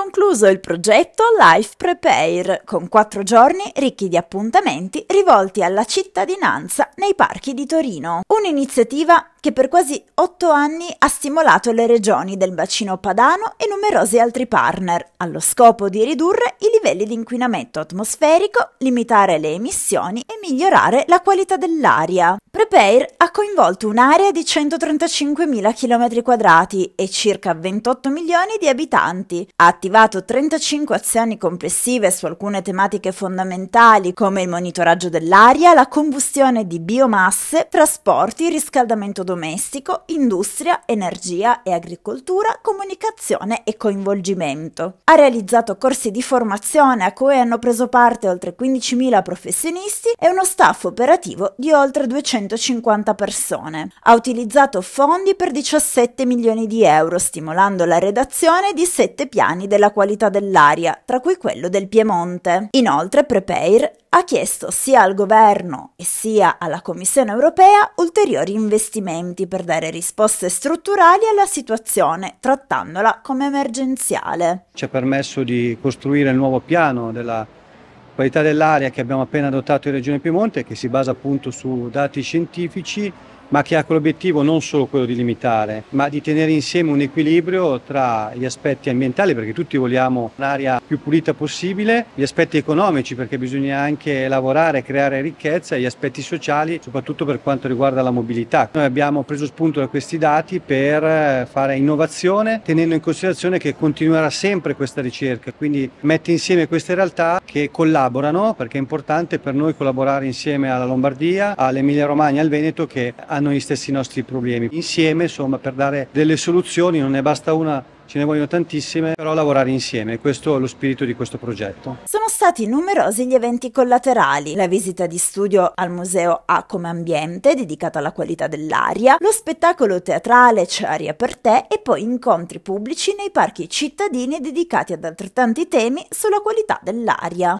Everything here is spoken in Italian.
concluso il progetto Life Prepare, con quattro giorni ricchi di appuntamenti rivolti alla cittadinanza nei parchi di Torino. Un'iniziativa che per quasi otto anni ha stimolato le regioni del bacino padano e numerosi altri partner, allo scopo di ridurre i livelli di inquinamento atmosferico, limitare le emissioni e migliorare la qualità dell'aria. Prepare ha coinvolto un'area di 135.000 km2 e circa 28 milioni di abitanti, ha attivato 35 azioni complessive su alcune tematiche fondamentali come il monitoraggio dell'aria, la combustione di biomasse, trasporto, trasporti, riscaldamento domestico, industria, energia e agricoltura, comunicazione e coinvolgimento. Ha realizzato corsi di formazione a cui hanno preso parte oltre 15.000 professionisti e uno staff operativo di oltre 250 persone. Ha utilizzato fondi per 17 milioni di euro, stimolando la redazione di 7 piani della qualità dell'aria, tra cui quello del Piemonte. Inoltre Prepair ha chiesto sia al governo e sia alla Commissione europea ulteriori investimenti per dare risposte strutturali alla situazione, trattandola come emergenziale. Ci ha permesso di costruire il nuovo piano della qualità dell'aria che abbiamo appena adottato in Regione Piemonte, che si basa appunto su dati scientifici ma che ha quell'obiettivo non solo quello di limitare, ma di tenere insieme un equilibrio tra gli aspetti ambientali, perché tutti vogliamo un'aria più pulita possibile, gli aspetti economici, perché bisogna anche lavorare, creare ricchezza, e gli aspetti sociali, soprattutto per quanto riguarda la mobilità. Noi abbiamo preso spunto da questi dati per eh, fare innovazione, tenendo in considerazione che continuerà sempre questa ricerca, quindi mette insieme queste realtà che collaborano, perché è importante per noi collaborare insieme alla Lombardia, all'Emilia Romagna, al Veneto, che hanno hanno gli stessi nostri problemi. Insieme, insomma, per dare delle soluzioni non ne basta una ce ne vogliono tantissime, però lavorare insieme, questo è lo spirito di questo progetto. Sono stati numerosi gli eventi collaterali, la visita di studio al museo A come ambiente, dedicata alla qualità dell'aria, lo spettacolo teatrale C'è aria per te e poi incontri pubblici nei parchi cittadini dedicati ad altrettanti temi sulla qualità dell'aria.